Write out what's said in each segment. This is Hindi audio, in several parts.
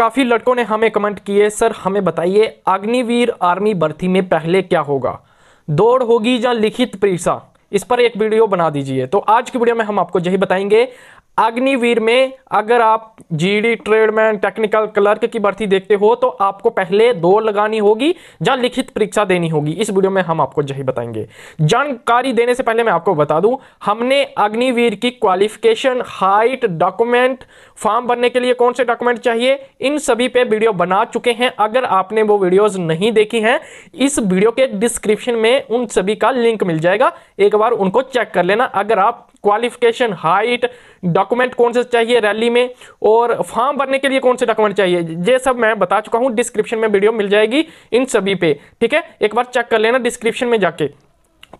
काफ़ी लड़कों ने हमें कमेंट किए सर हमें बताइए अग्निवीर आर्मी भर्ती में पहले क्या होगा दौड़ होगी या लिखित परीक्षा इस पर एक वीडियो बना दीजिए तो आज की वीडियो में हम आपको यही बताएंगे अग्निवीर में अगर आप जीडी ट्रेडमैन टेक्निकल क्लर्क की भर्ती देखते हो तो आपको पहले दौड़ लगानी होगी या लिखित परीक्षा देनी होगी इस वीडियो में हम आपको यही बताएंगे जानकारी देने से पहले मैं आपको बता दूं हमने अग्निवीर की क्वालिफिकेशन हाइट डॉक्यूमेंट फॉर्म भरने के लिए कौन से डॉक्यूमेंट चाहिए इन सभी पे वीडियो बना चुके हैं अगर आपने वो वीडियोज नहीं देखी हैं इस वीडियो के डिस्क्रिप्शन में उन सभी का लिंक मिल जाएगा एक बार उनको चेक कर लेना अगर आप क्वालिफिकेशन हाइट डॉक्यूमेंट कौन से चाहिए रैली में और फॉर्म भरने के लिए कौन से डॉक्यूमेंट चाहिए ये सब मैं बता चुका हूँ डिस्क्रिप्शन में वीडियो मिल जाएगी इन सभी पे ठीक है एक बार चेक कर लेना डिस्क्रिप्शन में जाके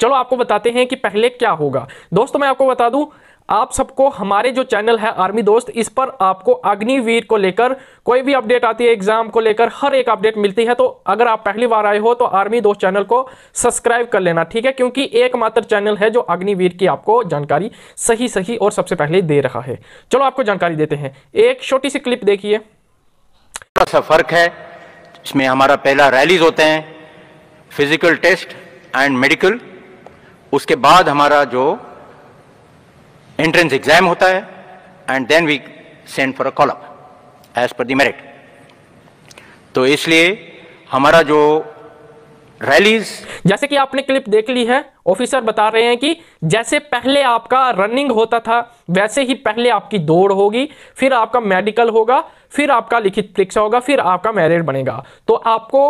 चलो आपको बताते हैं कि पहले क्या होगा दोस्तों मैं आपको बता दूं आप सबको हमारे जो चैनल है आर्मी दोस्त इस पर आपको अग्निवीर को लेकर कोई भी अपडेट आती है एग्जाम को लेकर हर एक अपडेट मिलती है तो अगर आप पहली बार आए हो तो आर्मी दोस्त चैनल को सब्सक्राइब कर लेना ठीक है क्योंकि एकमात्र चैनल है जो अग्निवीर की आपको जानकारी सही सही और सबसे पहले दे रहा है चलो आपको जानकारी देते हैं एक छोटी सी क्लिप देखिए सा अच्छा, फर्क है इसमें हमारा पहला रैलीज होते हैं फिजिकल टेस्ट एंड मेडिकल उसके बाद हमारा जो एंट्रेंस एग्जाम होता है and then we send for a call up age पर the तो इसलिए हमारा जो रैलीज जैसे कि आपने क्लिप देख ली है ऑफिसर बता रहे हैं कि जैसे पहले आपका रनिंग होता था वैसे ही पहले आपकी दौड़ होगी फिर आपका मेडिकल होगा फिर आपका लिखित परीक्षा होगा फिर आपका मेरिट बनेगा तो आपको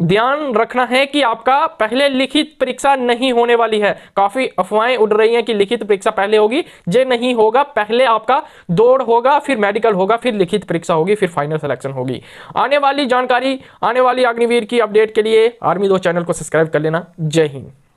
ध्यान रखना है कि आपका पहले लिखित परीक्षा नहीं होने वाली है काफी अफवाहें उड़ रही हैं कि लिखित परीक्षा पहले होगी जे नहीं होगा पहले आपका दौड़ होगा फिर मेडिकल होगा फिर लिखित परीक्षा होगी फिर फाइनल सिलेक्शन होगी आने वाली जानकारी आने वाली अग्निवीर की अपडेट के लिए आर्मी दो चैनल को सब्सक्राइब कर लेना जय हिंद